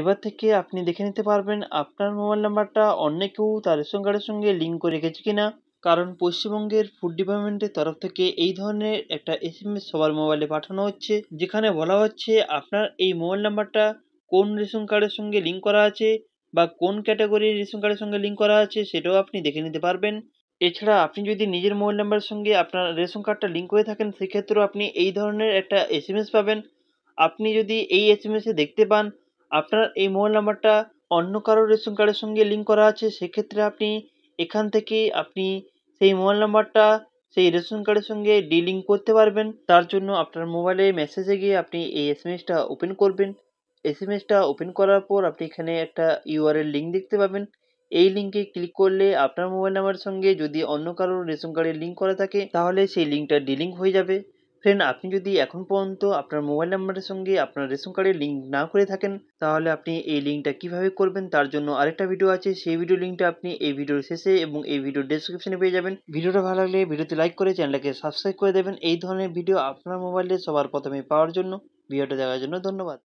এবার থেকে আপনি দেখে নিতে পারবেন আপনার মোবাইল নাম্বারটা অন্য কেউ তার রেশন কার্ডের সঙ্গে লিঙ্ক করে রেখেছে কিনা কারণ পশ্চিমবঙ্গের ফুড ডিপার্টমেন্টের তরফ থেকে এই ধরনের একটা এস এম এস সবার মোবাইলে পাঠানো হচ্ছে যেখানে বলা হচ্ছে আপনার এই মোবাইল নাম্বারটা কোন রেশন কার্ডের সঙ্গে লিঙ্ক করা আছে বা কোন ক্যাটাগরির রেশন কার্ডের সঙ্গে লিঙ্ক করা আছে সেটাও আপনি দেখে নিতে পারবেন এছাড়া আপনি যদি নিজের মোবাইল নাম্বারের সঙ্গে আপনার রেশন কার্ডটা লিঙ্ক হয়ে থাকেন সেক্ষেত্রেও আপনি এই ধরনের একটা এস পাবেন আপনি যদি এই এস দেখতে পান আপনার এই মোবাইল নাম্বারটা অন্য কারোর রেশন কার্ডের সঙ্গে লিঙ্ক করা আছে সেক্ষেত্রে আপনি এখান থেকে আপনি সেই মোবাইল নাম্বারটা সেই রেশন কার্ডের সঙ্গে ডিলিঙ্ক করতে পারবেন তার জন্য আপনার মোবাইলে মেসেজে গিয়ে আপনি এই এস এম এসটা ওপেন করবেন এস এম এসটা ওপেন করার পর আপনি এখানে একটা ইউআরএল লিঙ্ক দেখতে পাবেন এই লিঙ্কে ক্লিক করলে আপনার মোবাইল নাম্বারের সঙ্গে যদি অন্য কারোর রেশন কার্ডের লিঙ্ক করা থাকে তাহলে সেই লিঙ্কটা ডিলিঙ্ক হয়ে যাবে ফ্রেন্ড আপনি যদি এখন পর্যন্ত আপনার মোবাইল নাম্বারের সঙ্গে আপনার রেশন কার্ডের লিঙ্ক না করে থাকেন তাহলে আপনি এই লিঙ্কটা কিভাবে করবেন তার জন্য আরেকটা ভিডিও আছে সেই ভিডিও লিঙ্কটা আপনি এই ভিডিওর শেষে এবং এই ভিডিওর ডেসক্রিপশনে পেয়ে যাবেন ভিডিওটা ভালো লাগলে ভিডিওতে লাইক করে চ্যানেলটাকে সাবস্ক্রাইব করে দেবেন এই ধরনের ভিডিও আপনার মোবাইলে সবার প্রথমে পাওয়ার জন্য ভিডিওটা দেখার জন্য ধন্যবাদ